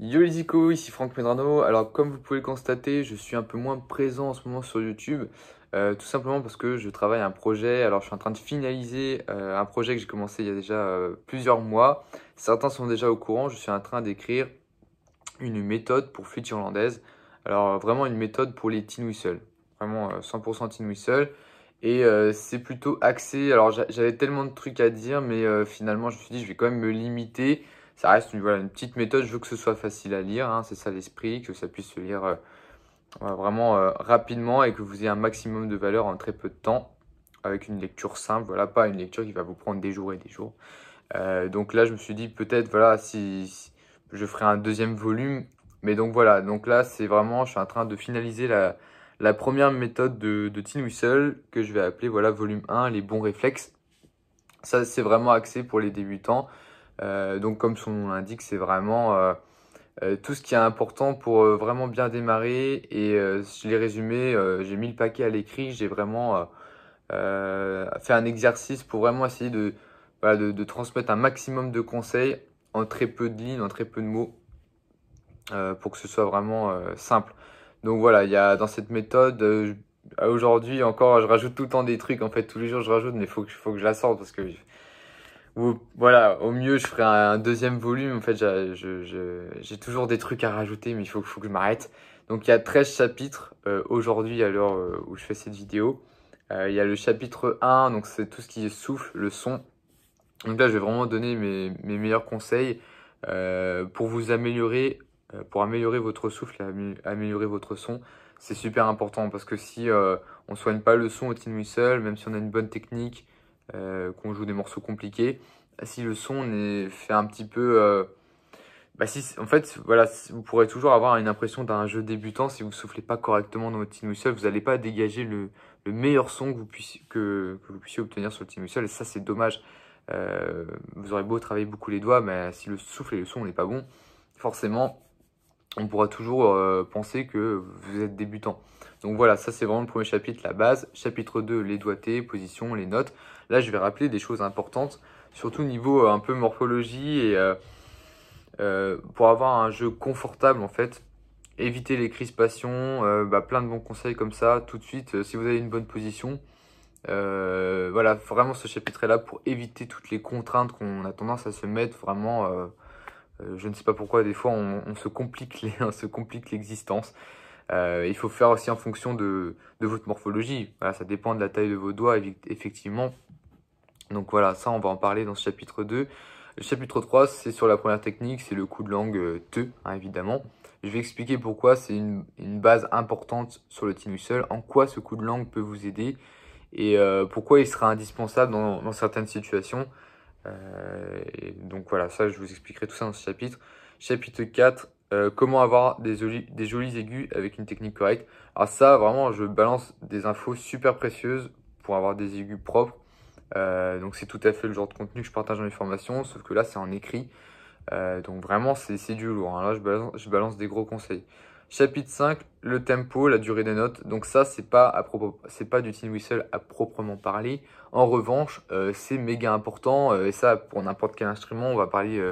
Yo les ici Franck Medrano. Alors comme vous pouvez le constater, je suis un peu moins présent en ce moment sur YouTube, euh, tout simplement parce que je travaille un projet. Alors je suis en train de finaliser euh, un projet que j'ai commencé il y a déjà euh, plusieurs mois. Certains sont déjà au courant, je suis en train d'écrire une méthode pour flûte irlandaise. Alors vraiment une méthode pour les tin whistle, vraiment 100% tin whistle. Et c'est plutôt axé, alors j'avais tellement de trucs à dire, mais finalement je me suis dit je vais quand même me limiter ça reste une, petite méthode. Je veux que ce soit facile à lire, hein, c'est ça l'esprit, que ça puisse se lire euh, vraiment euh, rapidement et que vous ayez un maximum de valeur en très peu de temps avec une lecture simple. Voilà, pas une lecture qui va vous prendre des jours et des jours. Euh, donc là, je me suis dit peut-être, voilà, si, je ferai un deuxième volume. Mais donc voilà, donc là, c'est vraiment, je suis en train de finaliser la, première méthode de, de Teen Whistle que je vais appeler, voilà, volume 1, les bons réflexes. Ça, c'est vraiment axé pour les débutants. Euh, donc comme son nom l'indique, c'est vraiment euh, euh, tout ce qui est important pour vraiment bien démarrer. Et je l'ai résumé, j'ai mis le paquet à l'écrit, j'ai vraiment fait un exercice pour vraiment essayer de, de, transmettre un maximum de conseils en très peu de lignes, en très peu de mots, pour que ce soit vraiment simple. Donc voilà, il y a dans cette méthode, aujourd'hui encore, je rajoute tout le temps des trucs. En fait, tous les jours, je rajoute, mais il faut que, faut que je la sorte parce que voilà, au mieux, je ferai un deuxième volume. En fait, j'ai toujours des trucs à rajouter, mais il faut, que je m'arrête. Donc, il y a 13 chapitres euh, aujourd'hui, à l'heure euh, où je fais cette vidéo. Euh, il y a le chapitre 1, donc c'est tout ce qui est souffle, le son. Donc là, je vais vraiment donner mes, meilleurs conseils pour vous améliorer, pour améliorer votre souffle et améliorer votre son. C'est super important parce que si on ne soigne pas le son au tin whistle, même si on a une bonne technique, euh, qu'on joue des morceaux compliqués, si le son est fait un petit peu... Euh, bah, en fait, vous pourrez toujours avoir une impression d'un jeu débutant si vous ne soufflez pas correctement dans votre Team whistle. Vous n'allez pas dégager le, meilleur son que vous, puissiez, obtenir sur le Team whistle. Et ça, c'est dommage. Euh, vous aurez beau travailler beaucoup les doigts, mais si le souffle et le son n'est pas bon, forcément, on pourra toujours penser que vous êtes débutant. Donc voilà, ça c'est vraiment le premier chapitre, la base. Chapitre 2, les doigtés, position, les notes. Là, je vais rappeler des choses importantes, surtout niveau euh, un peu morphologie et euh, euh, pour avoir un jeu confortable en fait. Éviter les crispations, bah, plein de bons conseils comme ça, tout de suite, si vous avez une bonne position. voilà, vraiment ce chapitre est là pour éviter toutes les contraintes qu'on a tendance à se mettre vraiment je ne sais pas pourquoi, des fois, on, se complique on se complique l'existence. Euh, il faut faire aussi en fonction de, de votre morphologie. Voilà, ça dépend de la taille de vos doigts, effectivement. Donc voilà, ça, on va en parler dans ce chapitre 2. Le chapitre 3, c'est sur la première technique, c'est le coup de langue euh, T, hein, évidemment. Je vais expliquer pourquoi c'est une, une, base importante sur le seul, en quoi ce coup de langue peut vous aider et euh, pourquoi il sera indispensable dans, dans certaines situations. Euh, donc voilà, ça, je vous expliquerai tout ça dans ce chapitre. Chapitre 4, euh, comment avoir des, jolis, des aigus avec une technique correcte. Alors ça, vraiment, je balance des infos super précieuses pour avoir des aigus propres. Euh, donc c'est tout à fait le genre de contenu que je partage dans mes formations, sauf que là, c'est en écrit. Euh, donc vraiment, c'est du lourd. Hein. Là, je balance, des gros conseils. Chapitre 5, le tempo, la durée des notes. Donc ça, c'est pas à c'est pas du tin whistle à proprement parler. En revanche, c'est méga important et ça pour n'importe quel instrument. On va parler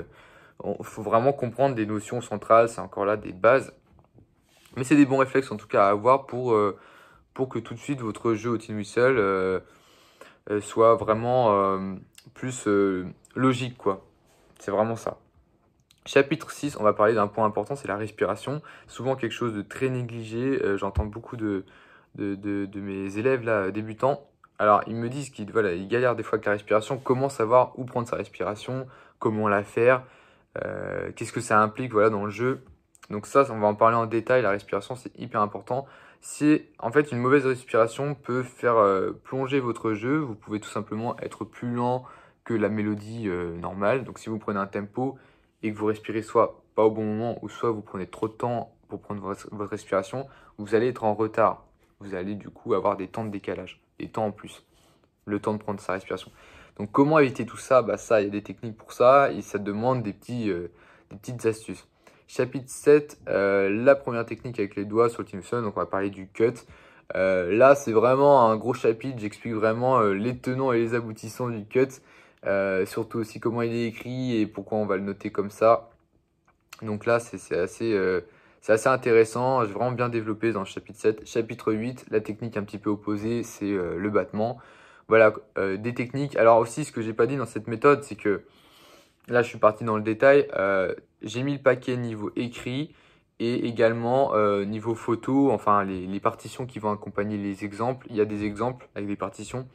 il faut vraiment comprendre des notions centrales, c'est encore là des bases. Mais c'est des bons réflexes en tout cas à avoir pour, euh, que tout de suite votre jeu au team whistle euh, euh, soit vraiment plus logique. quoi. C'est vraiment ça. Chapitre 6, on va parler d'un point important, c'est la respiration. Souvent quelque chose de très négligé. J'entends beaucoup de, mes élèves là, débutants. Alors ils me disent qu'ils voilà, ils galèrent des fois avec la respiration. Comment savoir où prendre sa respiration Comment la faire euh, qu'est-ce que ça implique voilà, dans le jeu. Donc ça, on va en parler en détail, la respiration c'est hyper important. Si en fait une mauvaise respiration peut faire euh, plonger votre jeu, vous pouvez tout simplement être plus lent que la mélodie euh, normale. Donc si vous prenez un tempo et que vous respirez soit pas au bon moment ou soit vous prenez trop de temps pour prendre votre respiration, vous allez être en retard. Vous allez du coup avoir des temps de décalage, des temps en plus, le temps de prendre sa respiration. Donc comment éviter tout ça Bah ça, il y a des techniques pour ça et ça demande des, petits, euh, des petites astuces. Chapitre 7, euh, la première technique avec les doigts sur le Timson, donc on va parler du cut. Euh, là, c'est vraiment un gros chapitre, j'explique vraiment les tenants et les aboutissants du cut, surtout aussi comment il est écrit et pourquoi on va le noter comme ça. Donc là, c'est assez, assez, intéressant, j'ai vraiment bien développé dans le chapitre 7. Chapitre 8, la technique un petit peu opposée, c'est le battement. Voilà, euh, des techniques. Alors aussi, ce que j'ai pas dit dans cette méthode, c'est que là, je suis parti dans le détail. Euh, j'ai mis le paquet niveau écrit et également euh, niveau photo, enfin les, partitions qui vont accompagner les exemples. Il y a des exemples avec des partitions,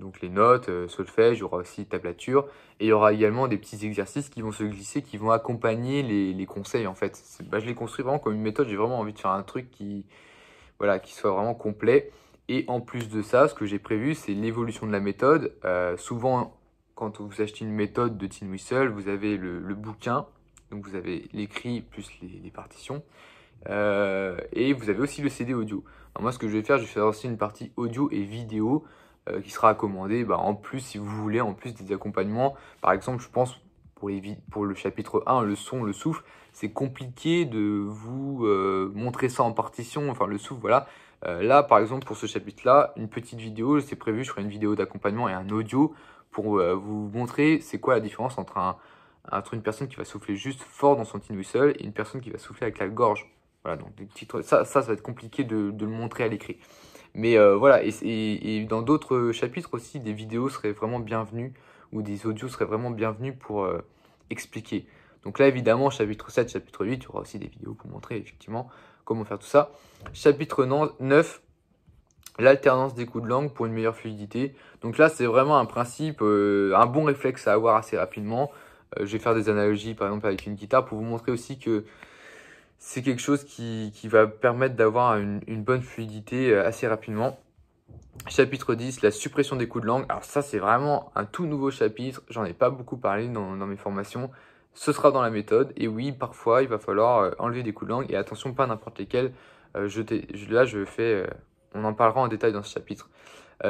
donc les notes, solfège, il y aura aussi tablature, et il y aura également des petits exercices qui vont se glisser, qui vont accompagner les, conseils en fait. Bah, je l'ai construit vraiment comme une méthode, j'ai vraiment envie de faire un truc qui, voilà, qui soit vraiment complet. Et en plus de ça, ce que j'ai prévu, c'est l'évolution de la méthode. Euh, souvent, quand vous achetez une méthode de Tin Whistle, vous avez le, bouquin, donc vous avez l'écrit plus les, partitions, euh, et vous avez aussi le CD audio. moi, ce que je vais faire, je vais faire aussi une partie audio et vidéo euh, qui sera à commander. Bah, en plus, si vous voulez, en plus des accompagnements. Par exemple, je pense pour, les, pour le chapitre 1, le son, le souffle, c'est compliqué de vous montrer ça en partition, enfin le souffle, voilà, euh, là, par exemple, pour ce chapitre-là, une petite vidéo, c'est prévu, je ferai une vidéo d'accompagnement et un audio pour euh, vous montrer c'est quoi la différence entre, entre une personne qui va souffler juste fort dans son tin whistle et une personne qui va souffler avec la gorge. Voilà, donc des petits Ça, ça, va être compliqué de, le montrer à l'écrit. Mais euh, voilà, et, et dans d'autres chapitres aussi, des vidéos seraient vraiment bienvenues ou des audios seraient vraiment bienvenus pour expliquer. Donc là, évidemment, chapitre 7, chapitre 8, il y aura aussi des vidéos pour montrer effectivement comment faire tout ça. Chapitre 9, l'alternance des coups de langue pour une meilleure fluidité. Donc là, c'est vraiment un principe, euh, un bon réflexe à avoir assez rapidement. Euh, je vais faire des analogies, par exemple, avec une guitare pour vous montrer aussi que c'est quelque chose qui, va permettre d'avoir une, bonne fluidité euh, assez rapidement. Chapitre 10, la suppression des coups de langue. Alors ça, c'est vraiment un tout nouveau chapitre. J'en ai pas beaucoup parlé dans mes formations ce sera dans la méthode. Et oui, parfois, il va falloir euh, enlever des coups de langue. Et attention, pas n'importe lesquels. Euh, là, je fais. Euh, on en parlera en détail dans ce chapitre.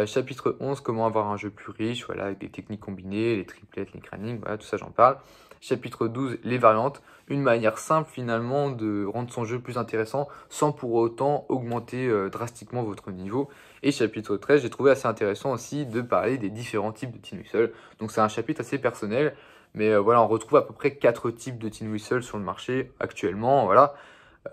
chapitre 11, comment avoir un jeu plus riche, voilà, avec des techniques combinées, les triplettes, les crannings, tout ça j'en parle. Chapitre 12, les variantes, une manière simple finalement de rendre son jeu plus intéressant sans pour autant augmenter drastiquement votre niveau. Et chapitre 13, j'ai trouvé assez intéressant aussi de parler des différents types de seul Donc c'est un chapitre assez personnel mais euh, voilà, on retrouve à peu près quatre types de teen whistle sur le marché actuellement. Voilà,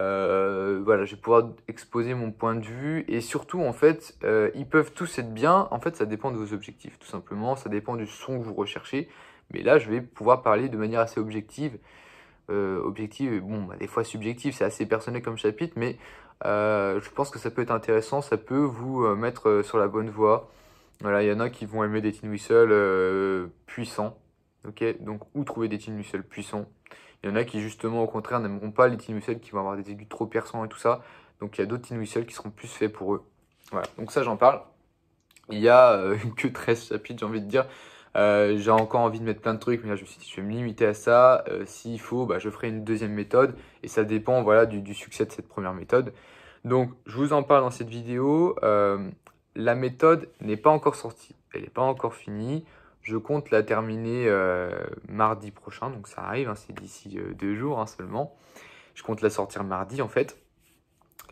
euh, voilà, je vais pouvoir exposer mon point de vue et surtout en fait, euh, ils peuvent tous être bien. En fait, ça dépend de vos objectifs, tout simplement. Ça dépend du son que vous recherchez. Mais là, je vais pouvoir parler de manière assez objective. objective, et bon, bah, des fois subjective, c'est assez personnel comme chapitre, mais je pense que ça peut être intéressant, ça peut vous mettre sur la bonne voie. Voilà, il y en a qui vont aimer des teen whistles puissants, donc, où trouver des Tin muscles puissants Il y en a qui, justement, au contraire, n'aimeront pas les Tin muscles qui vont avoir des aigus trop perçants et tout ça. Donc, il y a d'autres team qui seront plus faits pour eux. Voilà, donc ça, j'en parle. Il y a euh, que 13 chapitres, j'ai envie de dire. Euh, j'ai encore envie de mettre plein de trucs, mais là je me suis dit je vais me limiter à ça. Euh, s'il faut, bah, je ferai une deuxième méthode et ça dépend du, succès de cette première méthode. Donc je vous en parle dans cette vidéo. la méthode n'est pas encore sortie, elle n'est pas encore finie. Je compte la terminer euh, mardi prochain, donc ça arrive, hein, c'est d'ici euh, deux jours hein, seulement. Je compte la sortir mardi en fait.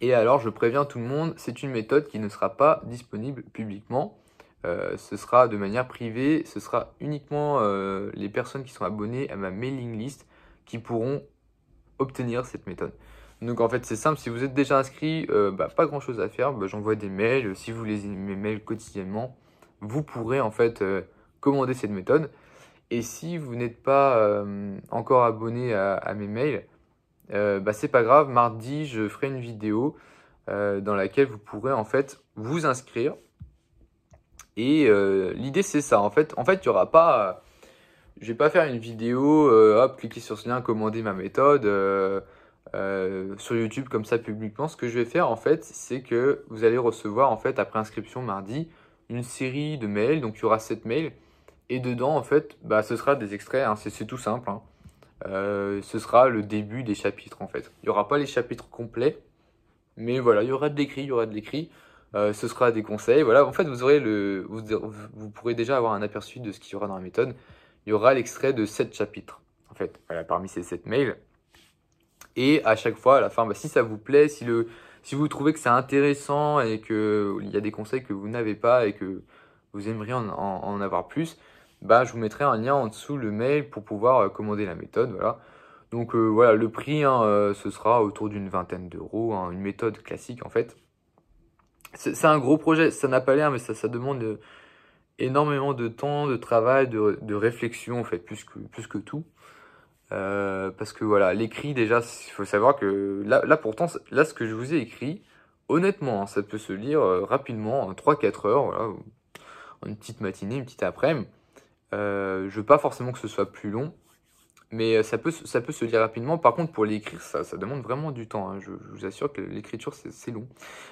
Et alors je préviens tout le monde, c'est une méthode qui ne sera pas disponible publiquement. Euh, ce sera de manière privée, ce sera uniquement les personnes qui sont abonnées à ma mailing list qui pourront obtenir cette méthode. Donc en fait c'est simple, si vous êtes déjà inscrit, bah, pas grand chose à faire, bah, j'envoie des mails, si vous les mes mails quotidiennement, vous pourrez en fait commander cette méthode. Et si vous n'êtes pas euh, encore abonné à, mes mails, euh, bah, c'est pas grave, mardi je ferai une vidéo euh, dans laquelle vous pourrez en fait vous inscrire. Et l'idée c'est ça, en fait, en fait, il n'y aura pas. je vais pas faire une vidéo, hop, cliquez sur ce lien, commandez ma méthode sur YouTube comme ça publiquement. Ce que je vais faire en fait, c'est que vous allez recevoir en fait après inscription mardi une série de mails. Donc il y aura 7 mails et dedans, en fait, bah, ce sera des extraits, hein, c'est tout simple. Hein. Euh, ce sera le début des chapitres, en fait. Il n'y aura pas les chapitres complets, mais voilà, il y aura de l'écrit, il y aura de l'écrit. Euh, ce sera des conseils. Voilà, en fait, vous aurez le, vous, pourrez déjà avoir un aperçu de ce qu'il y aura dans la méthode. Il y aura l'extrait de 7 chapitres, en fait, voilà, parmi ces 7 mails. Et à chaque fois, à la fin, bah, si ça vous plaît, si, le, si vous trouvez que c'est intéressant et qu'il y a des conseils que vous n'avez pas et que vous aimeriez en avoir plus, bah, je vous mettrai un lien en dessous le mail pour pouvoir euh, commander la méthode. Voilà. Donc euh, voilà, le prix, hein, euh, ce sera autour d'une vingtaine d'euros, hein, une méthode classique en fait. C'est un gros projet, ça n'a pas l'air, mais ça, ça demande énormément de temps, de travail, de, réflexion en fait, plus que, plus que tout. parce que voilà, l'écrit déjà, il faut savoir que là, pourtant, là ce que je vous ai écrit, honnêtement, hein, ça peut se lire rapidement, en 3-4 heures, en une petite matinée, une petite après-midi. Euh, je veux pas forcément que ce soit plus long, mais euh, ça peut, ça peut se lire rapidement. Par contre, pour l'écrire, ça, ça demande vraiment du temps. Hein. je, vous assure que l'écriture, c'est long.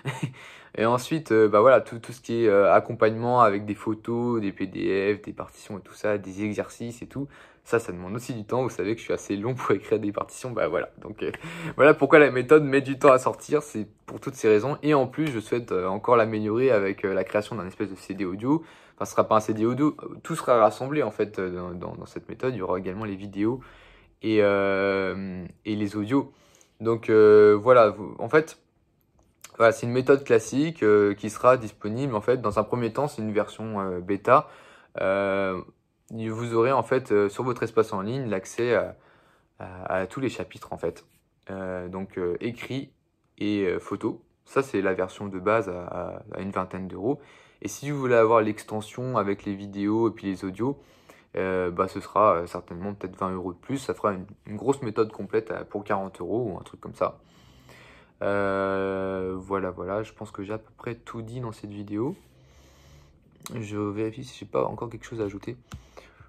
Et ensuite, euh, bah voilà, tout, tout ce qui est euh, accompagnement avec des photos, des PDF, des partitions et tout ça, des exercices et tout, ça, ça demande aussi du temps. Vous savez que je suis assez long pour écrire des partitions. Bah voilà. Donc euh, voilà pourquoi la méthode met du temps à sortir. C'est pour toutes ces raisons. Et en plus, je souhaite encore l'améliorer avec la création d'un espèce de CD audio. Enfin, ce sera pas un CD audio. Tout sera rassemblé en fait dans, cette méthode. Il y aura également les vidéos et, les audios. Donc voilà. en fait, voilà, c'est une méthode classique euh, qui sera disponible en fait dans un premier temps, c'est une version euh, bêta. Euh, vous aurez en fait sur votre espace en ligne l'accès à, tous les chapitres en fait. donc écrit et photo. Ça c'est la version de base à, une vingtaine d'euros. Et si vous voulez avoir l'extension avec les vidéos et puis les audios, bah, ce sera certainement peut-être 20 euros de plus. Ça fera une, une grosse méthode complète pour 40 euros ou un truc comme ça. Euh, voilà, voilà, je pense que j'ai à peu près tout dit dans cette vidéo. Je vérifie si j'ai pas encore quelque chose à ajouter.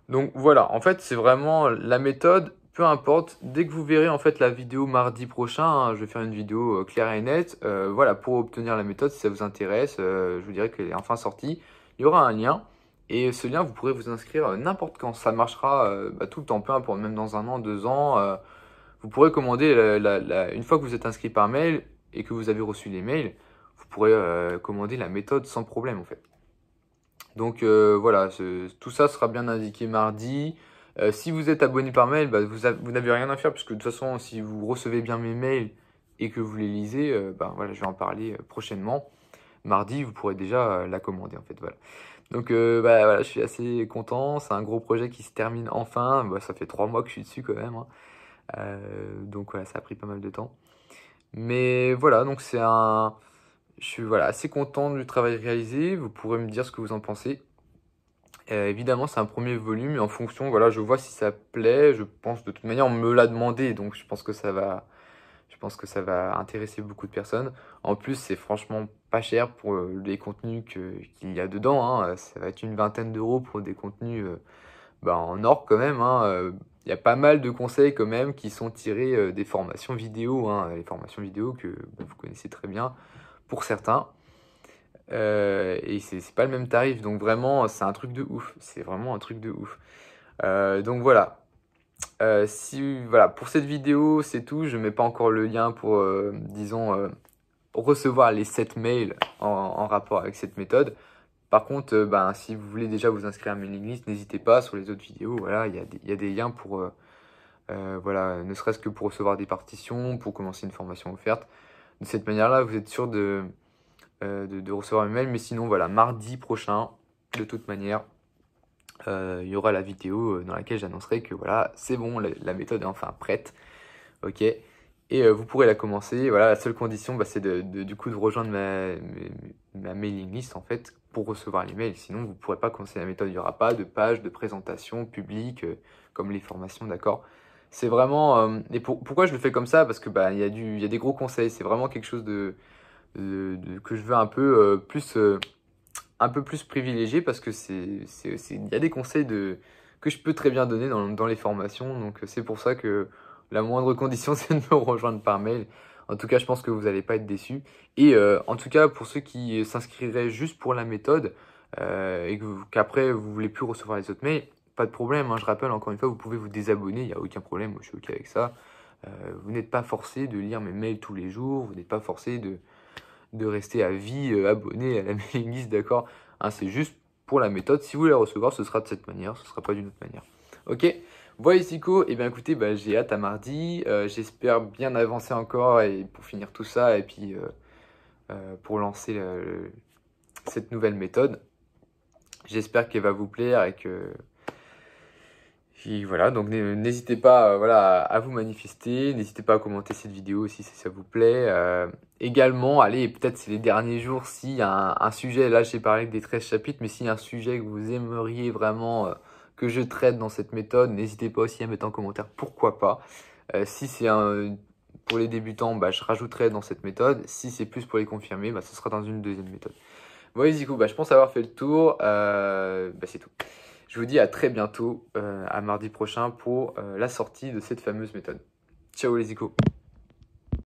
Donc voilà, en fait, c'est vraiment la méthode, peu importe. Dès que vous verrez en fait la vidéo mardi prochain, hein, je vais faire une vidéo euh, claire et nette. Euh, voilà, pour obtenir la méthode, si ça vous intéresse, je vous dirais qu'elle est enfin sortie. Il y aura un lien. Et ce lien, vous pourrez vous inscrire n'importe quand. Ça marchera bah, tout le temps, peu importe, même dans un an, deux ans vous pourrez commander, une fois que vous êtes inscrit par mail et que vous avez reçu les mails, vous pourrez euh, commander la méthode sans problème en fait. Donc euh, voilà, tout ça sera bien indiqué mardi. Euh, si vous êtes abonné par mail, bah, vous, n'avez rien à faire puisque de toute façon, si vous recevez bien mes mails et que vous les lisez, bah, voilà, je vais en parler prochainement. Mardi, vous pourrez déjà la commander en fait. Voilà. Donc bah, voilà, je suis assez content. C'est un gros projet qui se termine enfin. Bah, ça fait trois mois que je suis dessus quand même. Hein. Euh, donc voilà, ça a pris pas mal de temps. Mais voilà, donc c'est un. Je suis voilà, assez content du travail réalisé. Vous pourrez me dire ce que vous en pensez. Euh, évidemment, c'est un premier volume et en fonction, voilà, je vois si ça plaît. Je pense de toute manière, on me l'a demandé, donc je pense que ça va, je pense que ça va intéresser beaucoup de personnes. En plus, c'est franchement pas cher pour euh, les contenus qu'il y a dedans. Hein. Ça va être une vingtaine d'euros pour des contenus ben, en or quand même. Hein, il y a pas mal de conseils quand même qui sont tirés euh, des formations vidéo, hein, les formations vidéo que bah, vous connaissez très bien pour certains. Euh, et et c'est pas le même tarif, donc vraiment c'est un truc de ouf, c'est vraiment un truc de ouf. Euh, donc voilà. si, voilà, pour cette vidéo c'est tout, je mets pas encore le lien pour, disons, recevoir les 7 mails en rapport avec cette méthode. Par contre, euh, ben, si vous voulez déjà vous inscrire à ma mailing list, n'hésitez pas sur les autres vidéos. Voilà, il y, a des liens pour, euh, euh, voilà, ne serait-ce que pour recevoir des partitions, pour commencer une formation offerte. De cette manière-là, vous êtes sûr de, de, recevoir un mail. Mais sinon, voilà, mardi prochain, de toute manière, il y aura la vidéo dans laquelle j'annoncerai que voilà, c'est bon, la, méthode est enfin prête. Ok et vous pourrez la commencer. Voilà, la seule condition, bah, c'est de, du coup de rejoindre ma, ma mailing list en fait pour recevoir l'email. Sinon, vous ne pourrez pas commencer la méthode. Il n'y aura pas de page, de présentation publique, euh, comme les formations, d'accord C'est vraiment. Euh, et pourquoi je le fais comme ça Parce que bah, il y, a du, y a des gros conseils. C'est vraiment quelque chose de, que je veux un peu euh, plus. un peu plus privilégié parce que c'est il y a des conseils de que je peux très bien donner dans, dans les formations donc c'est pour ça que la moindre condition c'est de me rejoindre par mail en tout cas, je pense que vous n'allez pas être déçu. Et euh, en tout cas, pour ceux qui s'inscriraient juste pour la méthode euh, et qu'après, vous, ne voulez plus recevoir les autres mails, pas de problème. Hein. je rappelle encore une fois, vous pouvez vous désabonner, il n'y a aucun problème, moi je suis OK avec ça. Euh, vous n'êtes pas forcé de lire mes mails tous les jours, vous n'êtes pas forcé de, de rester à vie abonné à la mailing list, d'accord hein. C'est juste pour la méthode. Si vous voulez recevoir, ce sera de cette manière, ce ne sera pas d'une autre manière. OK voilà quoi et bien écoutez, bah, j'ai hâte à mardi, euh, j'espère bien avancer encore et pour finir tout ça et puis euh, euh, pour lancer cette nouvelle méthode. J'espère qu'elle va vous plaire et que... Et voilà, donc n'hésitez pas voilà, à vous manifester, n'hésitez pas à commenter cette vidéo si ça vous plaît. également, allez, peut-être c'est les derniers jours, Si un, un, sujet, là j'ai parlé des 13 chapitres, mais s'il un sujet que vous aimeriez vraiment que je traite dans cette méthode. N'hésitez pas aussi à mettre en commentaire pourquoi pas. Euh, si c'est pour les débutants, bah, je rajouterai dans cette méthode. Si c'est plus pour les confirmer, bah, ce sera dans une deuxième méthode. bon, les bah, je pense avoir fait le tour. Euh, c'est tout. Je vous dis à très bientôt, euh, à mardi prochain, pour la sortie de cette fameuse méthode. Ciao les zicos